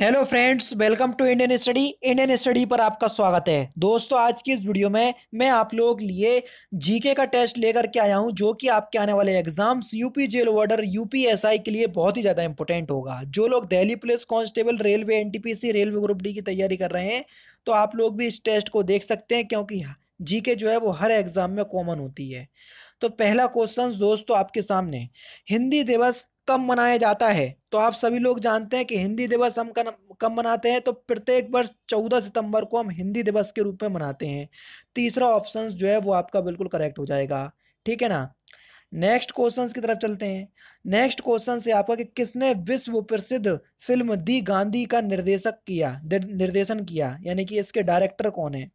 hello friends welcome to Indian study Indian study पर आपका स्वागत है दोस्तों आज की इस वीडियो में मैं आप लोग लिए जीके का टेस्ट लेकर के आया हूं जो कि आपके आने वाले exams UP jail warder UPSI के लिए बहुत ही ज़्यादा इंपॉर्टेंट होगा जो लोग Delhi police constable railway N railway group D की तैयारी कर रहे हैं तो आप लोग भी इस टेस्ट को देख सकते हैं क्योंकि जी हाँ, जो है वो हर एग्ज़ाम में कॉमन होती है तो पहला क्वेश्चन दोस्तों आपके सामने हिंदी दिवस कम मनाया जाता है तो आप सभी लोग जानते हैं कि हिंदी दिवस हम कम मनाते हैं तो प्रत्येक वर्ष चौदह सितंबर को हम हिंदी दिवस के रूप में मनाते हैं तीसरा ऑप्शन जो है वो आपका बिल्कुल करेक्ट हो जाएगा ठीक है ना नेक्स्ट क्वेश्चन की तरफ चलते हैं नेक्स्ट क्वेश्चन से आपका कि किसने विश्व प्रसिद्ध फिल्म दी गांधी का निर्देशक किया निर्देशन किया यानी कि इसके डायरेक्टर कौन है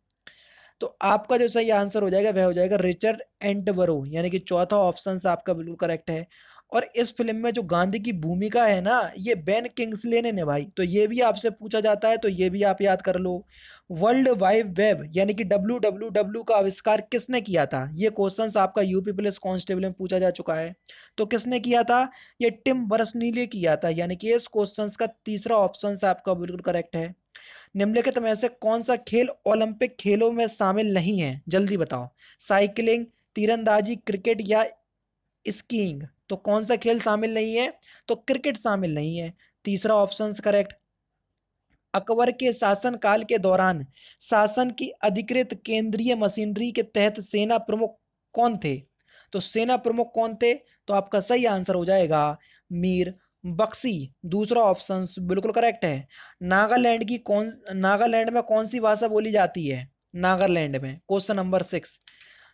तो आपका जो सही आंसर हो जाएगा वह हो जाएगा रिचर्ड एंटबरो यानी कि चौथा ऑप्शन आपका बिल्कुल करेक्ट है और इस फिल्म में जो गांधी की भूमिका है ना ये बेन किंग्सले ने निभाई तो ये भी आपसे पूछा जाता है तो ये भी आप याद कर लो वर्ल्ड वाइड वेब यानी कि डब्ल्यू डब्ल्यू डब्ल्यू का आविष्कार किसने किया था ये क्वेश्चन आपका यूपी पुलिस कांस्टेबल में पूछा जा चुका है तो किसने किया था ये टिम बरसनीले किया था यानी कि इस क्वेश्चन का तीसरा ऑप्शन आपका बिल्कुल करेक्ट है निम्नलिखित में से कौन सा खेल ओलंपिक खेलों में शामिल नहीं है जल्दी बताओ साइकिलिंग तीरंदाजी क्रिकेट या स्कीइंग तो कौन सा खेल शामिल नहीं है तो क्रिकेट शामिल नहीं है तीसरा ऑप्शन करेक्ट अकबर के शासनकाल के दौरान शासन की अधिकृत केंद्रीय मशीनरी के तहत सेना प्रमुख कौन थे तो सेना प्रमुख कौन थे तो आपका सही आंसर हो जाएगा मीर बक्सी दूसरा ऑप्शन बिल्कुल करेक्ट है नागालैंड की कौन नागालैंड में कौन सी भाषा बोली जाती है नागालैंड में क्वेश्चन नंबर सिक्स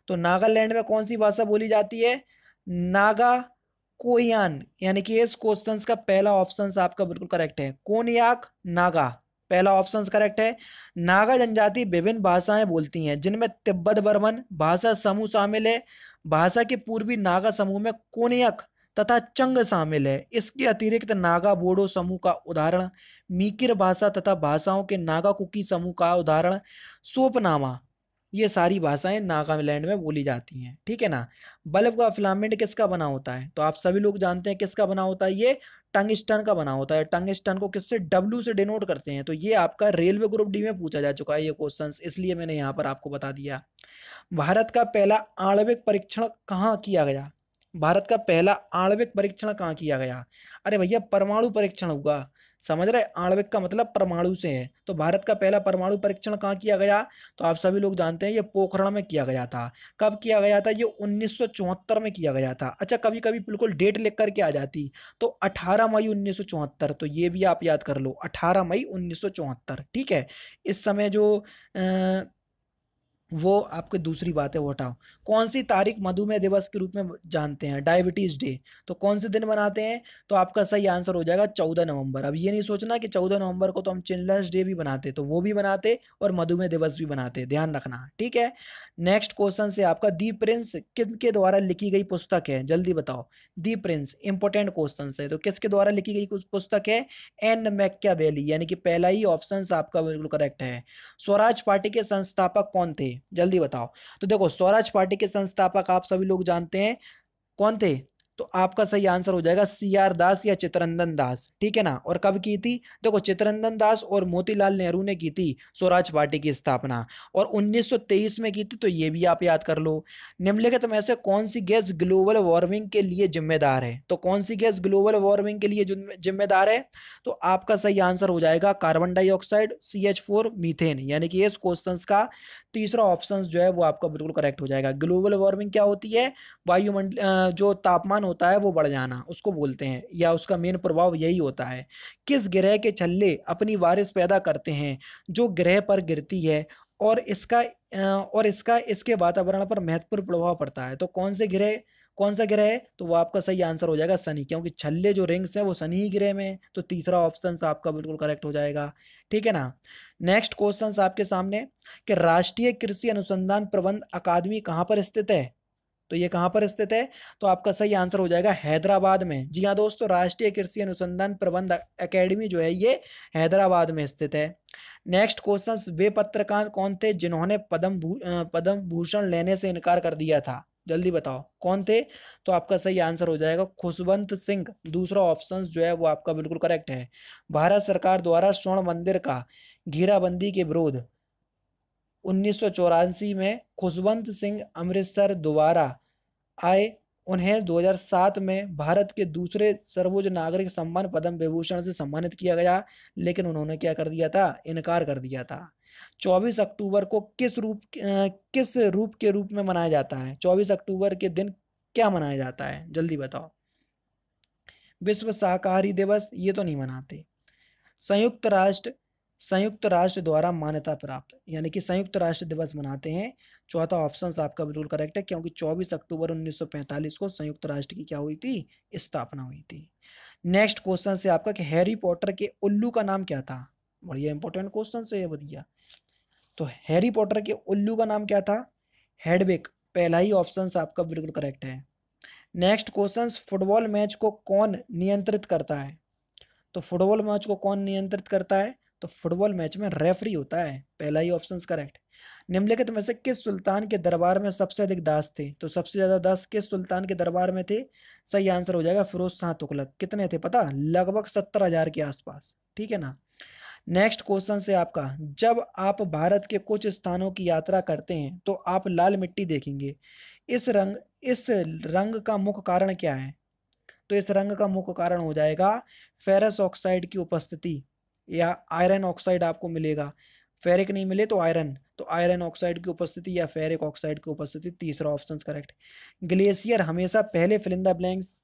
तो नागालैंड में कौन सी भाषा बोली जाती है नागा कोयान यानी कि इस क्वेश्चन का पहला ऑप्शन आपका बिल्कुल करेक्ट है कोनयाक नागा पहला ऑप्शन करेक्ट है नागा जनजाति विभिन्न भाषाएं बोलती हैं जिनमें तिब्बत बर्मन भाषा समूह शामिल है भाषा के पूर्वी नागा समूह में कोनियक तथा चंग शामिल है इसके अतिरिक्त नागा बोडो समूह का उदाहरण मीकिर भाषा तथा भाषाओं के नागा कुकी समूह का उदाहरण सोपनामा ये सारी भाषाएं नागालैंड में बोली जाती हैं ठीक है ना बल्ब का फिलामेंट किसका बना होता है तो आप सभी लोग जानते हैं किसका बना होता है ये टंगस्टन का बना होता है टंगस्टन को किससे डब्ल्यू से डिनोट करते हैं तो ये आपका रेलवे ग्रुप डी में पूछा जा चुका है ये क्वेश्चन इसलिए मैंने यहाँ पर आपको बता दिया भारत का पहला आणविक परीक्षण कहाँ किया गया भारत का पहला आणविक परीक्षण कहाँ किया गया अरे भैया परमाणु परीक्षण हुआ समझ रहे आणविक का मतलब परमाणु से है तो भारत का पहला परमाणु परीक्षण कहाँ किया गया तो आप सभी लोग जानते हैं ये पोखरण में किया गया था कब किया गया था ये उन्नीस में किया गया था अच्छा कभी कभी बिल्कुल डेट लिख करके आ जाती तो 18 मई उन्नीस तो ये भी आप याद कर लो 18 मई उन्नीस ठीक है इस समय जो आ, वो आपके दूसरी बात है वो हटाओ कौन सी तारीख मधुमेह दिवस के रूप में जानते हैं डायबिटीज़ डे तो कौन से दिन मनाते हैं तो आपका सही आंसर हो जाएगा चौदह नवंबर अब ये नहीं सोचना कि चौदह नवंबर को तो हम चिल्ड्रंस डे भी बनाते तो वो भी बनाते और मधुमेह दिवस भी बनाते ध्यान रखना ठीक है नेक्स्ट क्वेश्चन से आपका दी प्रिंस किन के द्वारा लिखी गई पुस्तक है जल्दी बताओ दी प्रिंस इंपॉर्टेंट क्वेश्चन है तो किसके द्वारा लिखी गई पुस्तक है एन वैली यानी कि पहला ही ऑप्शन आपका बिल्कुल करेक्ट है स्वराज पार्टी के संस्थापक कौन थे जल्दी बताओ तो देखो स्वराज पार्टी के संस्थापक आप सभी लोग जानते हैं कौन थे तो आपका सही आंसर हो जाएगा सी आर दास या चित्रंदन दास ठीक है ना और कब की थी देखो चित्रंदन दास और मोतीलाल नेहरू ने की थी स्वराज पार्टी की स्थापना और 1923 में की थी तो ये भी आप याद कर लो निम्नलिखित में से कौन सी गैस ग्लोबल वार्मिंग के लिए जिम्मेदार है तो कौन सी गैस ग्लोबल वार्मिंग के लिए जिम्मेदार है तो आपका सही आंसर हो जाएगा carbon dioxide C H four methane यानी कि इस क्वेश्चन का तीसरा ऑप्शन जो है वो आपका बिल्कुल करेक्ट हो जाएगा ग्लोबल वार्मिंग क्या होती है वायुमंडल जो तापमान नुकसान होता है वो बढ़ जाना उसको बोलते हैं या उसका मेन प्रभाव यही होता है किस ग्रह के छल्ले अपनी वारिस पैदा करते हैं जो ग्रह पर गिरती है और इसका और इसका इसके वातावरण पर महत्वपूर्ण प्रभाव पड़ता है तो कौन से ग्रह कौन सा ग्रह है तो वो आपका सही आंसर हो जाएगा शनि क्योंकि छल्ले जो रिंग्स हैं वो शनि ही ग्रह में है तो तीसरा ऑप्शन आपका बिल्कुल करेक्ट हो जाएगा ठीक है ना नेक्स्ट क्वेश्चन आपके सामने कि राष्ट्रीय कृषि अनुसंधान प्रबंध अकादमी कहाँ पर स्थित है तो ये कहाँ पर स्थित है तो आपका सही आंसर हो जाएगा हैदराबाद में जी हाँ दोस्तों राष्ट्रीय कृषि अनुसंधान प्रबंध अकेडमी जो है ये हैदराबाद में स्थित है नेक्स्ट क्वेश्चन वे पत्रकार कौन थे जिन्होंने पद्म भू, पद्म भूषण लेने से इनकार कर दिया था जल्दी बताओ कौन थे तो आपका सही आंसर हो जाएगा खुशवंत सिंह दूसरा ऑप्शन जो है वो आपका बिल्कुल करेक्ट है भारत सरकार द्वारा स्वर्ण मंदिर का घेराबंदी के विरोध उन्नीस में खुशवंत सिंह अमृतसर द्वारा आए उन्हें 2007 में भारत के दूसरे सर्वोच्च नागरिक सम्मान पद्म विभूषण से सम्मानित किया गया लेकिन उन्होंने क्या कर दिया था इनकार कर दिया था 24 अक्टूबर को किस रूप किस रूप के रूप में मनाया जाता है 24 अक्टूबर के दिन क्या मनाया जाता है जल्दी बताओ विश्व शाकाहारी दिवस ये तो नहीं मनाते संयुक्त राष्ट्र संयुक्त राष्ट्र द्वारा मान्यता प्राप्त यानी कि संयुक्त राष्ट्र दिवस मनाते हैं चौथा ऑप्शन आपका बिल्कुल करेक्ट है क्योंकि 24 अक्टूबर 1945 को संयुक्त राष्ट्र की क्या हुई थी स्थापना हुई थी नेक्स्ट क्वेश्चन से आपका कि हैरी पॉटर के उल्लू का नाम क्या था बढ़िया इंपॉर्टेंट क्वेश्चन से बढ़िया तो हैरी पॉटर के उल्लू का नाम क्या था हेडबेक पहला ही ऑप्शन आपका बिल्कुल करेक्ट है नेक्स्ट क्वेश्चन फुटबॉल मैच को कौन नियंत्रित करता है तो फुटबॉल मैच को कौन नियंत्रित करता है तो फुटबॉल मैच में रेफरी होता है पहला ही ऑप्शन करेक्ट निम्नलिखित में से किस सुल्तान के दरबार में सबसे अधिक दास थे तो सबसे ज़्यादा दास किस सुल्तान के दरबार में थे सही आंसर हो जाएगा फिरोज शाह तुगलक कितने थे पता लगभग सत्तर हज़ार के आसपास ठीक है ना नेक्स्ट क्वेश्चन से आपका जब आप भारत के कुछ स्थानों की यात्रा करते हैं तो आप लाल मिट्टी देखेंगे इस रंग इस रंग का मुख्य कारण क्या है तो इस रंग का मुख्य कारण हो जाएगा फेरस ऑक्साइड की उपस्थिति या आयरन ऑक्साइड आपको मिलेगा फेरिक नहीं मिले तो आयरन तो आयरन ऑक्साइड की उपस्थिति या फेरिक ऑक्साइड की उपस्थिति तीसरा ऑप्शन करेक्ट ग्लेशियर हमेशा पहले फिलिंदा ब्लैंक्स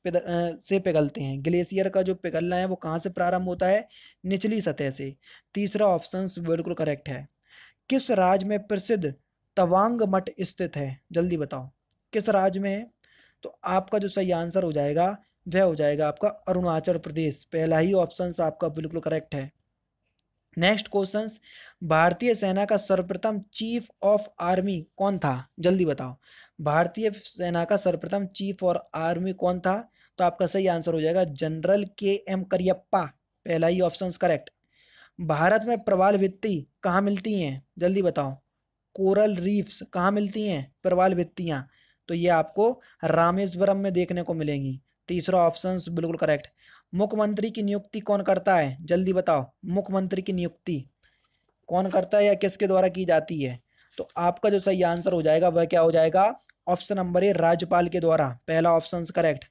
से पिघलते हैं ग्लेशियर का जो पिघलना है वो कहाँ से प्रारंभ होता है निचली सतह से तीसरा ऑप्शन बिल्कुल करेक्ट है किस राज्य में प्रसिद्ध तवांग मठ स्थित है जल्दी बताओ किस राज्य में है तो आपका जो सही आंसर हो जाएगा वह हो जाएगा आपका अरुणाचल प्रदेश पहला ही ऑप्शन आपका बिल्कुल करेक्ट है नेक्स्ट क्वेश्चन भारतीय सेना का सर्वप्रथम चीफ ऑफ आर्मी कौन था जल्दी बताओ भारतीय सेना का सर्वप्रथम चीफ और आर्मी कौन था तो आपका सही आंसर हो जाएगा जनरल के एम करियप्पा पहला ही ऑप्शन करेक्ट भारत में प्रवाल भित्ती कहाँ मिलती हैं जल्दी बताओ कोरल रीफ्स कहाँ मिलती हैं प्रवाल भित्तियाँ तो ये आपको रामेश्वरम में देखने को मिलेंगी तीसरा ऑप्शन बिल्कुल करेक्ट मुख्यमंत्री की नियुक्ति कौन करता है जल्दी बताओ मुख्यमंत्री की नियुक्ति कौन करता है या किसके द्वारा की जाती है तो आपका जो सही आंसर हो जाएगा वह क्या हो जाएगा ऑप्शन नंबर ए राज्यपाल के द्वारा पहला ऑप्शन करेक्ट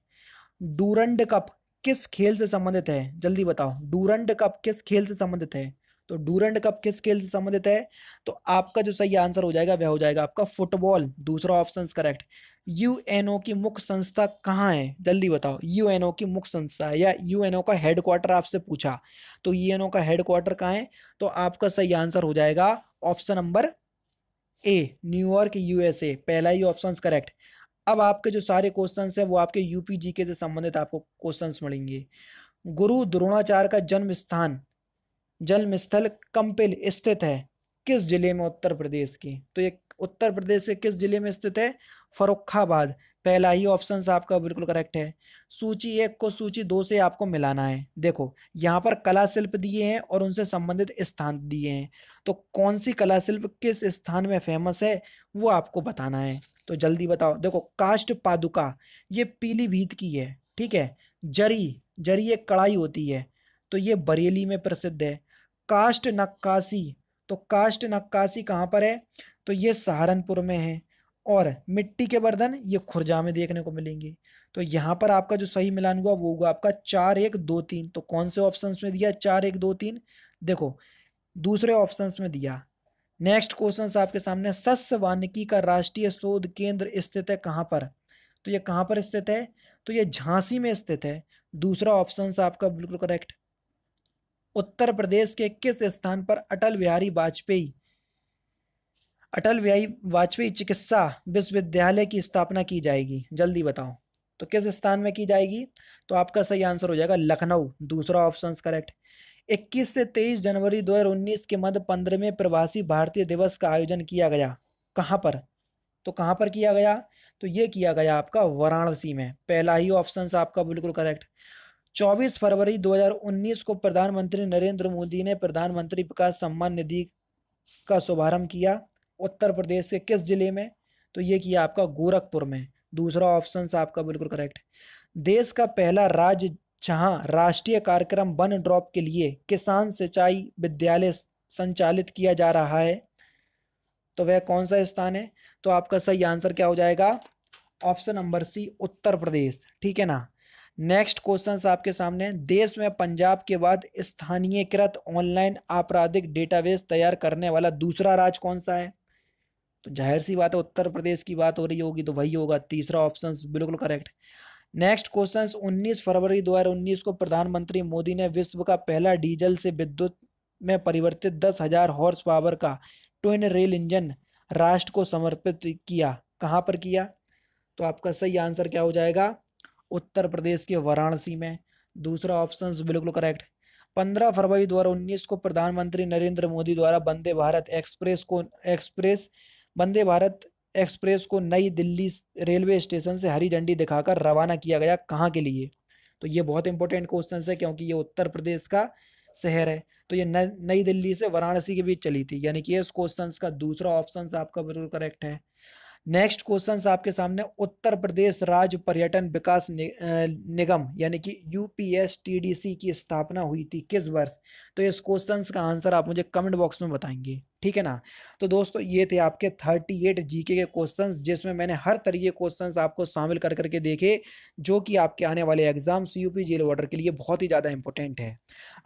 डूरंड कप किस खेल से संबंधित है जल्दी बताओ डूरंड कप किस खेल से संबंधित है तो डूरंड कप किस खेल से संबंधित है तो आपका जो सही आंसर हो जाएगा वह हो जाएगा आपका फुटबॉल दूसरा ऑप्शन करेक्ट यूएनओ की मुख्य संस्था कहाँ है जल्दी बताओ यूएनओ की मुख्य संस्था है या यूएनओ का हेडक्वार्टर आपसे पूछा तो यूएनओ का हेडक्वार्टर कहाँ है तो आपका सही आंसर हो जाएगा option number A New York USA पहला ही ऑप्शन करेक्ट अब आपके जो सारे क्वेश्चन हैं वो आपके यूपी के से संबंधित आपको क्वेश्चन मिलेंगे गुरु द्रोणाचार्य का जन्म स्थान जन्म स्थल कंपिल स्थित है किस जिले में उत्तर प्रदेश की तो ये उत्तर प्रदेश के किस जिले में स्थित है फरुखाबाद पहला ही ऑप्शन आपका बिल्कुल करेक्ट है सूची एक को सूची दो से आपको मिलाना है देखो यहाँ पर कला शिल्प दिए हैं और उनसे संबंधित स्थान दिए हैं तो कौन सी कला शिल्प किस स्थान में फेमस है वो आपको बताना है तो जल्दी बताओ देखो काष्ट पादुका ये पीलीभीत की है ठीक है जरी जरी एक कड़ाई होती है तो ये बरेली में प्रसिद्ध है कास्ट नक्काशी तो कास्ट नक्काशी कहाँ पर है तो ये सहारनपुर में है और मिट्टी के बर्तन ये खुर्जा में देखने को मिलेंगे तो यहाँ पर आपका जो सही मिलान हुआ वो हुआ आपका चार एक दो तीन तो कौन से ऑप्शंस में दिया चार एक दो तीन देखो दूसरे ऑप्शंस में दिया नेक्स्ट क्वेश्चन आपके सामने सस्य वानिकी का राष्ट्रीय शोध केंद्र स्थित है कहाँ पर तो ये कहाँ पर स्थित है तो ये झांसी में स्थित है दूसरा ऑप्शन आपका बिल्कुल करेक्ट उत्तर प्रदेश के किस स्थान पर अटल बिहारी वाजपेयी अटल बिहारी वाजपेयी चिकित्सा विश्वविद्यालय की स्थापना की जाएगी जल्दी बताओ तो किस स्थान में की जाएगी तो आपका सही आंसर हो जाएगा लखनऊ दूसरा ऑप्शन करेक्ट 21 से 23 जनवरी 2019 के मध्य पंद्रहवें प्रवासी भारतीय दिवस का आयोजन किया गया कहाँ पर तो कहाँ पर किया गया तो ये किया गया आपका वाराणसी में पहला ही ऑप्शन आपका बिल्कुल करेक्ट 24 फरवरी 2019 को प्रधानमंत्री नरेंद्र मोदी ने प्रधानमंत्री का सम्मान निधि का शुभारंभ किया उत्तर प्रदेश के किस जिले में तो ये किया आपका गोरखपुर में दूसरा ऑप्शन आपका बिल्कुल करेक्ट देश का पहला राज्य जहाँ राष्ट्रीय कार्यक्रम वन ड्रॉप के लिए किसान सिंचाई विद्यालय संचालित किया जा रहा है तो वह कौन सा स्थान है तो आपका सही आंसर क्या हो जाएगा ऑप्शन नंबर सी उत्तर प्रदेश ठीक है ना नेक्स्ट क्वेश्चन आपके सामने देश में पंजाब के बाद स्थानीयकृत ऑनलाइन आपराधिक डेटाबेस तैयार करने वाला दूसरा राज्य कौन सा है तो जाहिर सी बात है उत्तर प्रदेश की बात हो रही होगी तो वही होगा तीसरा ऑप्शन बिल्कुल करेक्ट नेक्स्ट क्वेश्चन 19 फरवरी 2019 को प्रधानमंत्री मोदी ने विश्व का पहला डीजल से विद्युत में परिवर्तित दस हजार हॉर्स पावर का ट्विन रेल इंजन राष्ट्र को समर्पित किया कहाँ पर किया तो आपका सही आंसर क्या हो जाएगा उत्तर प्रदेश के वाराणसी में दूसरा ऑप्शन बिल्कुल करेक्ट पंद्रह फरवरी 2019 को प्रधानमंत्री नरेंद्र मोदी द्वारा वंदे भारत एक्सप्रेस को एक्सप्रेस वंदे भारत एक्सप्रेस को नई दिल्ली रेलवे स्टेशन से हरी झंडी दिखाकर रवाना किया गया कहाँ के लिए तो ये बहुत इंपॉर्टेंट क्वेश्चन है क्योंकि ये उत्तर प्रदेश का शहर है तो ये नई दिल्ली से वाराणसी के बीच चली थी यानी कि इस क्वेश्चन का दूसरा ऑप्शन आपका बिल्कुल करेक्ट है नेक्स्ट क्वेश्चन आपके सामने उत्तर प्रदेश राज्य पर्यटन विकास नि, निगम यानी कि यूपीएसटीडीसी की स्थापना हुई थी किस वर्ष तो इस क्वेश्चन का आंसर आप मुझे कमेंट बॉक्स में बताएंगे ठीक है ना तो दोस्तों ये थे आपके थर्टी एट जीके के क्वेश्चन जिसमें मैंने हर तरीके क्वेश्चन आपको शामिल कर करके देखे जो कि आपके आने वाले एग्जाम्स यूपी जेल ऑर्डर के लिए बहुत ही ज़्यादा इंपॉर्टेंट है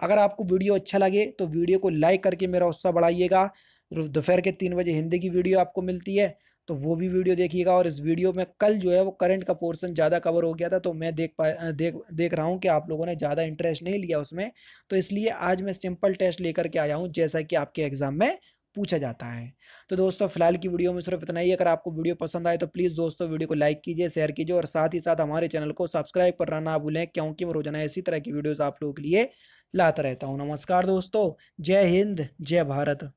अगर आपको वीडियो अच्छा लगे तो वीडियो को लाइक करके मेरा उत्साह बढ़ाइएगा दोपहर के तीन बजे हिंदी की वीडियो आपको मिलती है तो वो भी वीडियो देखिएगा और इस वीडियो में कल जो है वो करंट का पोर्सन ज़्यादा कवर हो गया था तो मैं देख पा देख देख रहा हूँ कि आप लोगों ने ज़्यादा इंटरेस्ट नहीं लिया उसमें तो इसलिए आज मैं सिंपल टेस्ट लेकर के आया हूँ जैसा कि आपके एग्ज़ाम में पूछा जाता है तो दोस्तों फिलहाल की वीडियो में सिर्फ इतना ही अगर आपको वीडियो पसंद आए तो प्लीज़ दोस्तों वीडियो को लाइक कीजिए शेयर कीजिए और साथ ही साथ हमारे चैनल को सब्सक्राइब करना ना भूलें क्योंकि मैं रोजाना इसी तरह की वीडियोज़ आप लोगों के लिए लाता रहता हूँ नमस्कार दोस्तों जय हिंद जय भारत